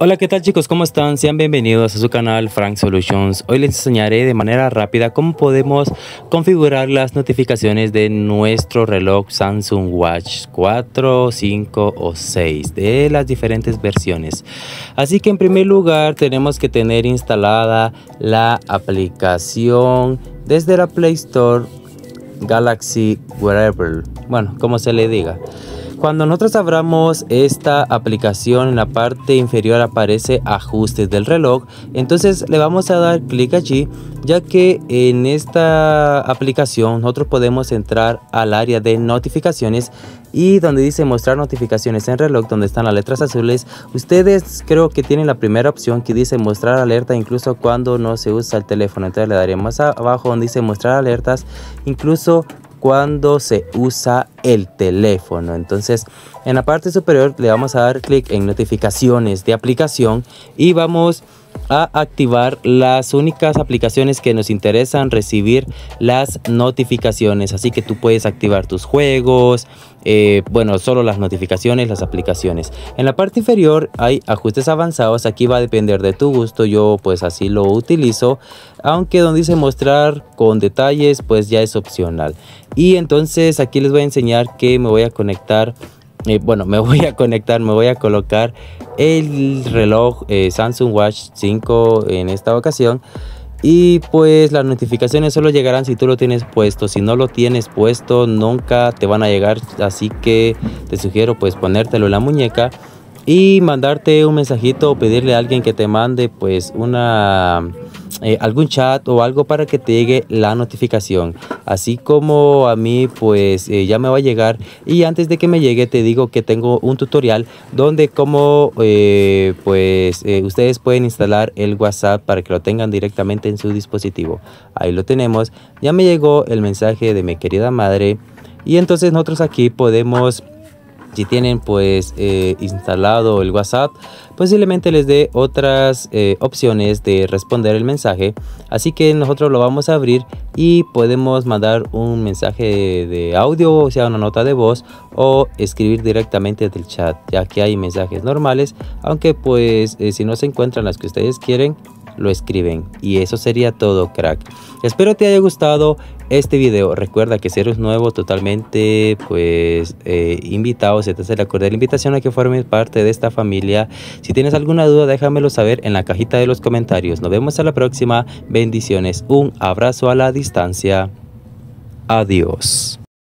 Hola, ¿qué tal chicos? ¿Cómo están? Sean bienvenidos a su canal Frank Solutions. Hoy les enseñaré de manera rápida cómo podemos configurar las notificaciones de nuestro reloj Samsung Watch 4, 5 o 6 de las diferentes versiones. Así que en primer lugar tenemos que tener instalada la aplicación desde la Play Store Galaxy Wearable, bueno, como se le diga. Cuando nosotros abramos esta aplicación en la parte inferior aparece ajustes del reloj. Entonces le vamos a dar clic allí ya que en esta aplicación nosotros podemos entrar al área de notificaciones y donde dice mostrar notificaciones en reloj donde están las letras azules ustedes creo que tienen la primera opción que dice mostrar alerta incluso cuando no se usa el teléfono entonces le daremos abajo donde dice mostrar alertas incluso cuando se usa el teléfono. Entonces, en la parte superior le vamos a dar clic en notificaciones de aplicación y vamos a a activar las únicas aplicaciones que nos interesan recibir las notificaciones. Así que tú puedes activar tus juegos, eh, bueno, solo las notificaciones, las aplicaciones. En la parte inferior hay ajustes avanzados, aquí va a depender de tu gusto, yo pues así lo utilizo, aunque donde dice mostrar con detalles pues ya es opcional. Y entonces aquí les voy a enseñar que me voy a conectar bueno, me voy a conectar, me voy a colocar el reloj eh, Samsung Watch 5 en esta ocasión. Y pues las notificaciones solo llegarán si tú lo tienes puesto. Si no lo tienes puesto, nunca te van a llegar. Así que te sugiero pues ponértelo en la muñeca y mandarte un mensajito o pedirle a alguien que te mande pues una eh, algún chat o algo para que te llegue la notificación. Así como a mí pues eh, ya me va a llegar y antes de que me llegue te digo que tengo un tutorial donde como eh, pues ustedes pueden instalar el WhatsApp para que lo tengan directamente en su dispositivo. Ahí lo tenemos. Ya me llegó el mensaje de mi querida madre y entonces nosotros aquí podemos si tienen pues eh, instalado el WhatsApp, posiblemente les dé otras eh, opciones de responder el mensaje. Así que nosotros lo vamos a abrir y podemos mandar un mensaje de audio, o sea, una nota de voz o escribir directamente del chat, ya que hay mensajes normales, aunque pues eh, si no se encuentran las que ustedes quieren, lo escriben. Y eso sería todo, crack. Espero te haya gustado este video. Recuerda que si eres nuevo, totalmente pues eh, invitado, se te hace la invitación a que formes parte de esta familia. Si tienes alguna duda, déjamelo saber en la cajita de los comentarios. Nos vemos a la próxima. Bendiciones. Un abrazo a la distancia. Adiós.